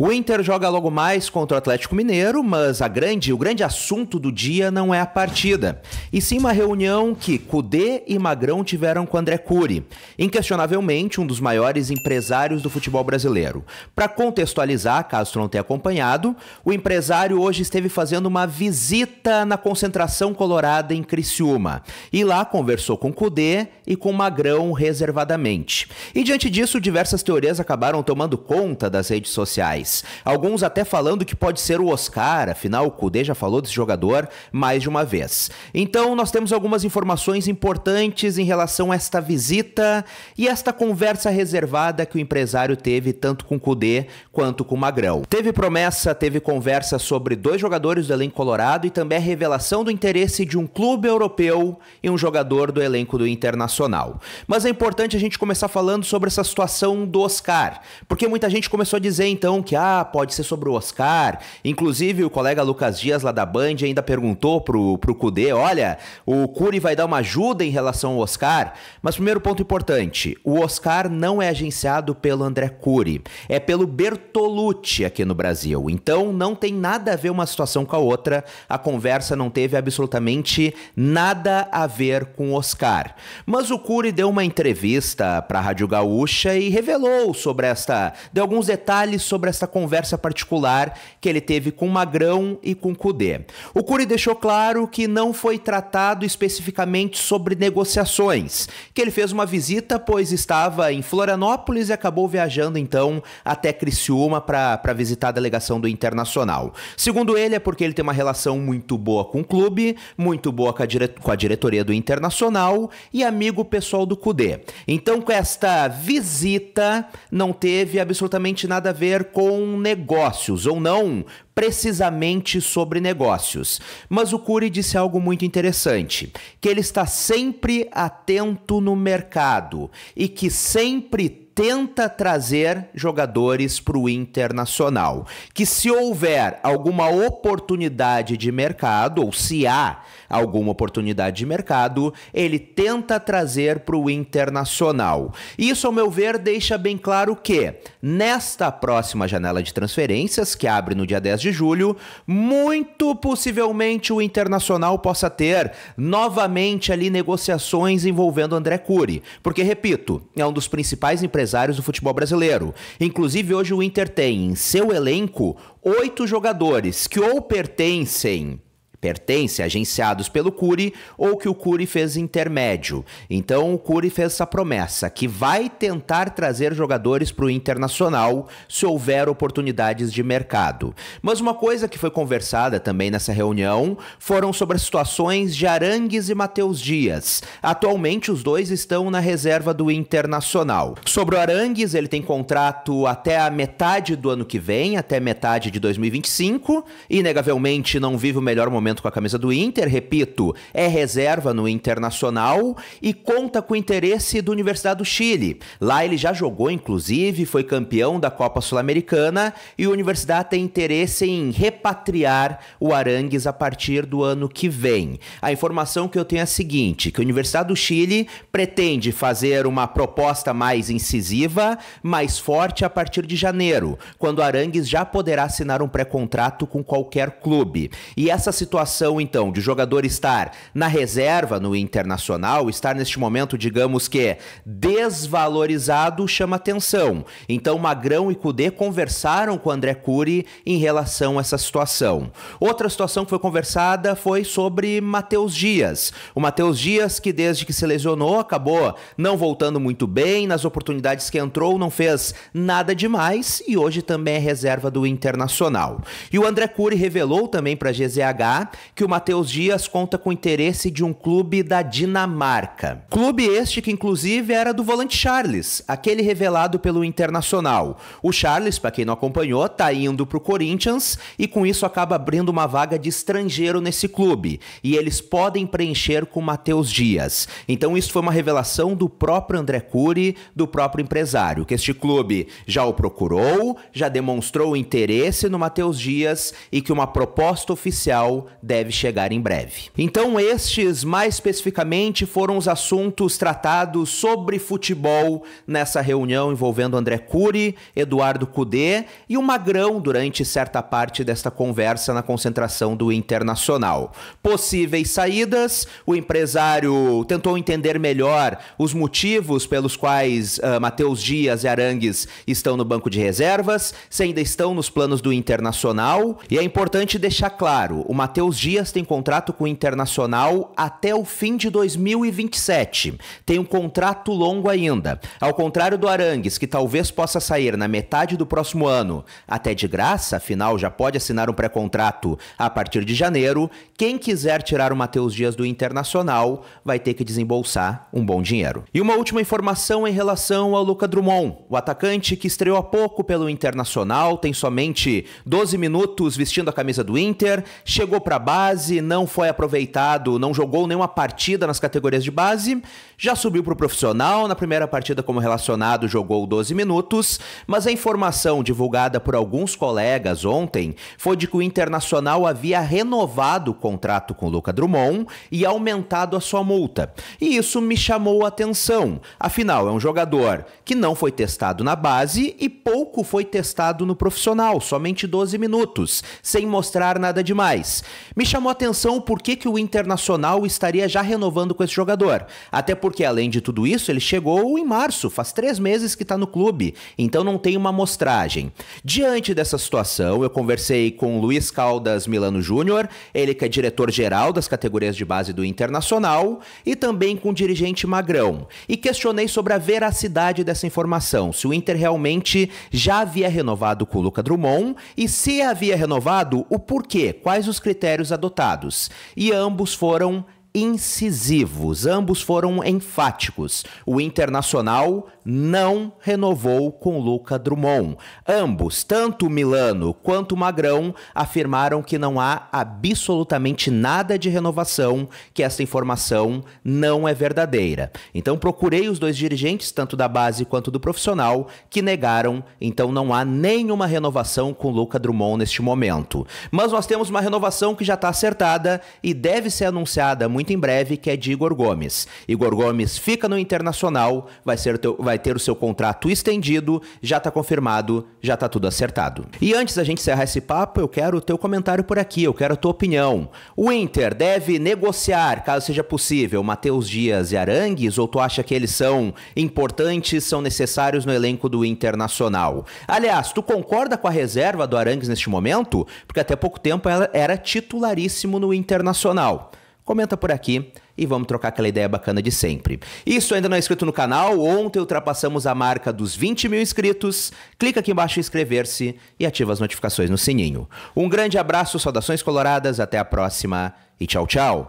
O Inter joga logo mais contra o Atlético Mineiro, mas a grande, o grande assunto do dia não é a partida, e sim uma reunião que Cudê e Magrão tiveram com André Cury, inquestionavelmente um dos maiores empresários do futebol brasileiro. Para contextualizar, caso tu não tenha acompanhado, o empresário hoje esteve fazendo uma visita na concentração colorada em Criciúma, e lá conversou com Cudê e com Magrão reservadamente. E diante disso, diversas teorias acabaram tomando conta das redes sociais. Alguns até falando que pode ser o Oscar, afinal o Kudê já falou desse jogador mais de uma vez. Então nós temos algumas informações importantes em relação a esta visita e esta conversa reservada que o empresário teve tanto com o Kudê quanto com o Magrão. Teve promessa, teve conversa sobre dois jogadores do elenco colorado e também a revelação do interesse de um clube europeu e um jogador do elenco do Internacional. Mas é importante a gente começar falando sobre essa situação do Oscar, porque muita gente começou a dizer então que ah, pode ser sobre o Oscar. Inclusive, o colega Lucas Dias lá da Band ainda perguntou pro, pro Cudê, olha, o Cury vai dar uma ajuda em relação ao Oscar. Mas primeiro ponto importante, o Oscar não é agenciado pelo André Cury, é pelo Bertolucci aqui no Brasil. Então, não tem nada a ver uma situação com a outra, a conversa não teve absolutamente nada a ver com o Oscar. Mas o Cury deu uma entrevista para a Rádio Gaúcha e revelou sobre esta, deu alguns detalhes sobre esta conversa particular que ele teve com Magrão e com Kudê. O Cury deixou claro que não foi tratado especificamente sobre negociações, que ele fez uma visita pois estava em Florianópolis e acabou viajando então até Criciúma para visitar a delegação do Internacional. Segundo ele, é porque ele tem uma relação muito boa com o clube, muito boa com a, dire com a diretoria do Internacional e amigo pessoal do Cudê. Então, com esta visita, não teve absolutamente nada a ver com com negócios, ou não precisamente sobre negócios. Mas o Cury disse algo muito interessante, que ele está sempre atento no mercado e que sempre tenta trazer jogadores para o internacional. Que se houver alguma oportunidade de mercado, ou se há alguma oportunidade de mercado, ele tenta trazer para o internacional. Isso, ao meu ver, deixa bem claro que, nesta próxima janela de transferências, que abre no dia 10 de julho, muito possivelmente o internacional possa ter novamente ali negociações envolvendo André Cury. Porque, repito, é um dos principais empresários empresários do futebol brasileiro. Inclusive, hoje o Inter tem em seu elenco oito jogadores que ou pertencem pertence, agenciados pelo Cury, ou que o Cury fez intermédio. Então o Cury fez essa promessa que vai tentar trazer jogadores para o internacional se houver oportunidades de mercado. Mas uma coisa que foi conversada também nessa reunião foram sobre as situações de Arangues e Matheus Dias. Atualmente os dois estão na reserva do internacional. Sobre o Arangues, ele tem contrato até a metade do ano que vem, até metade de 2025, inegavelmente não vive o melhor momento momento com a camisa do Inter, repito, é reserva no Internacional e conta com o interesse do Universidade do Chile. Lá ele já jogou, inclusive, foi campeão da Copa Sul-Americana e a Universidade tem interesse em repatriar o Arangues a partir do ano que vem. A informação que eu tenho é a seguinte, que a Universidade do Chile pretende fazer uma proposta mais incisiva, mais forte a partir de janeiro, quando o Arangues já poderá assinar um pré-contrato com qualquer clube. E essa situação situação, então, de jogador estar na reserva no internacional, estar neste momento, digamos que desvalorizado, chama atenção. Então, Magrão e Cudê conversaram com André Cury em relação a essa situação. Outra situação que foi conversada foi sobre Matheus Dias. O Matheus Dias, que desde que se lesionou, acabou não voltando muito bem, nas oportunidades que entrou, não fez nada demais e hoje também é reserva do Internacional. E o André Cury revelou também para a GZH que o Matheus Dias conta com interesse de um clube da Dinamarca. Clube este que, inclusive, era do volante Charles, aquele revelado pelo Internacional. O Charles, para quem não acompanhou, está indo para o Corinthians e com isso acaba abrindo uma vaga de estrangeiro nesse clube. E eles podem preencher com o Matheus Dias. Então, isso foi uma revelação do próprio André Cury, do próprio empresário, que este clube já o procurou, já demonstrou interesse no Matheus Dias e que uma proposta oficial deve chegar em breve. Então, estes, mais especificamente, foram os assuntos tratados sobre futebol nessa reunião envolvendo André Cury, Eduardo Cudê e o Magrão durante certa parte desta conversa na concentração do Internacional. Possíveis saídas, o empresário tentou entender melhor os motivos pelos quais uh, ah, Matheus Dias e Arangues estão no banco de reservas, se ainda estão nos planos do Internacional. E é importante deixar claro: o Matheus Matheus Dias tem contrato com o Internacional até o fim de 2027. Tem um contrato longo ainda. Ao contrário do Arangues, que talvez possa sair na metade do próximo ano, até de graça, afinal já pode assinar um pré-contrato a partir de janeiro, quem quiser tirar o Matheus Dias do Internacional vai ter que desembolsar um bom dinheiro. E uma última informação em relação ao Luca Drummond, o atacante que estreou há pouco pelo Internacional, tem somente 12 minutos vestindo a camisa do Inter, chegou para base, não foi aproveitado, não jogou nenhuma partida nas categorias de base, já subiu para o profissional, na primeira partida como relacionado jogou 12 minutos, mas a informação divulgada por alguns colegas ontem foi de que o Internacional havia renovado o contrato com o Luca Drummond e aumentado a sua multa. E isso me chamou a atenção, afinal é um jogador que não foi testado na base e pouco foi testado no profissional, somente 12 minutos, sem mostrar nada demais. Me chamou a atenção o porquê que o Internacional estaria já renovando com esse jogador. Até porque, além de tudo isso, ele chegou em março, faz três meses que está no clube, então não tem uma amostragem. Diante dessa situação, eu conversei com Luiz Caldas Milano Júnior, ele que é diretor-geral das categorias de base do Internacional, e também com o dirigente Magrão. E questionei sobre a veracidade dessa informação, se o Inter realmente já havia renovado com o Luca Drummond, e se havia renovado, o porquê, quais os critérios critérios adotados, e ambos foram incisivos, ambos foram enfáticos. O Internacional não renovou com Luca Drummond. Ambos, tanto Milano quanto Magrão, afirmaram que não há absolutamente nada de renovação, que essa informação não é verdadeira. Então procurei os dois dirigentes, tanto da base quanto do profissional, que negaram, então não há nenhuma renovação com Luca Drummond neste momento. Mas nós temos uma renovação que já está acertada e deve ser anunciada muito muito em breve, que é de Igor Gomes. Igor Gomes fica no Internacional, vai, ser teu, vai ter o seu contrato estendido, já está confirmado, já está tudo acertado. E antes da gente encerrar esse papo, eu quero o teu comentário por aqui, eu quero a tua opinião. O Inter deve negociar, caso seja possível, Matheus Dias e Arangues, ou tu acha que eles são importantes, são necessários no elenco do Internacional? Aliás, tu concorda com a reserva do Arangues neste momento? Porque até pouco tempo ela era titularíssimo no Internacional comenta por aqui e vamos trocar aquela ideia bacana de sempre. Isso ainda não é inscrito no canal, ontem ultrapassamos a marca dos 20 mil inscritos. Clica aqui embaixo em inscrever-se e ativa as notificações no sininho. Um grande abraço, saudações coloradas, até a próxima e tchau, tchau!